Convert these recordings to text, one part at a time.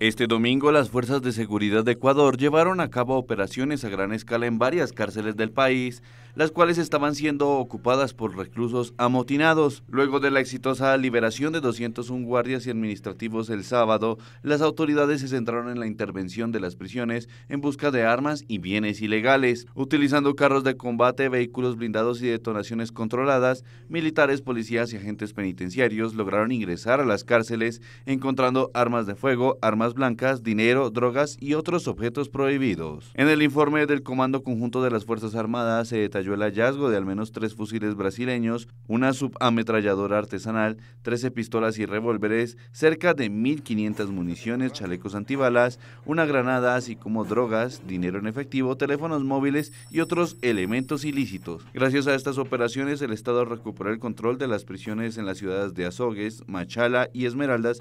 Este domingo las fuerzas de seguridad de Ecuador llevaron a cabo operaciones a gran escala en varias cárceles del país, las cuales estaban siendo ocupadas por reclusos amotinados. Luego de la exitosa liberación de 201 guardias y administrativos el sábado, las autoridades se centraron en la intervención de las prisiones en busca de armas y bienes ilegales, utilizando carros de combate, vehículos blindados y detonaciones controladas. Militares, policías y agentes penitenciarios lograron ingresar a las cárceles encontrando armas de fuego, armas blancas, dinero, drogas y otros objetos prohibidos. En el informe del Comando Conjunto de las Fuerzas Armadas se detalló el hallazgo de al menos tres fusiles brasileños, una subametralladora artesanal, 13 pistolas y revólveres, cerca de 1.500 municiones, chalecos antibalas, una granada, así como drogas, dinero en efectivo, teléfonos móviles y otros elementos ilícitos. Gracias a estas operaciones, el Estado recuperó el control de las prisiones en las ciudades de Azogues, Machala y Esmeraldas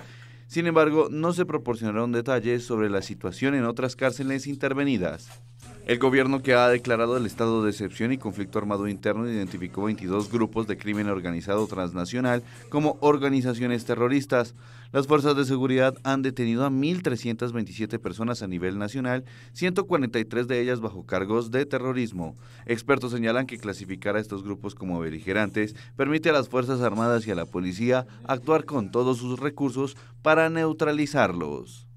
sin embargo, no se proporcionaron detalles sobre la situación en otras cárceles intervenidas. El gobierno que ha declarado el estado de excepción y conflicto armado interno identificó 22 grupos de crimen organizado transnacional como organizaciones terroristas. Las fuerzas de seguridad han detenido a 1.327 personas a nivel nacional, 143 de ellas bajo cargos de terrorismo. Expertos señalan que clasificar a estos grupos como beligerantes permite a las Fuerzas Armadas y a la policía actuar con todos sus recursos para neutralizarlos.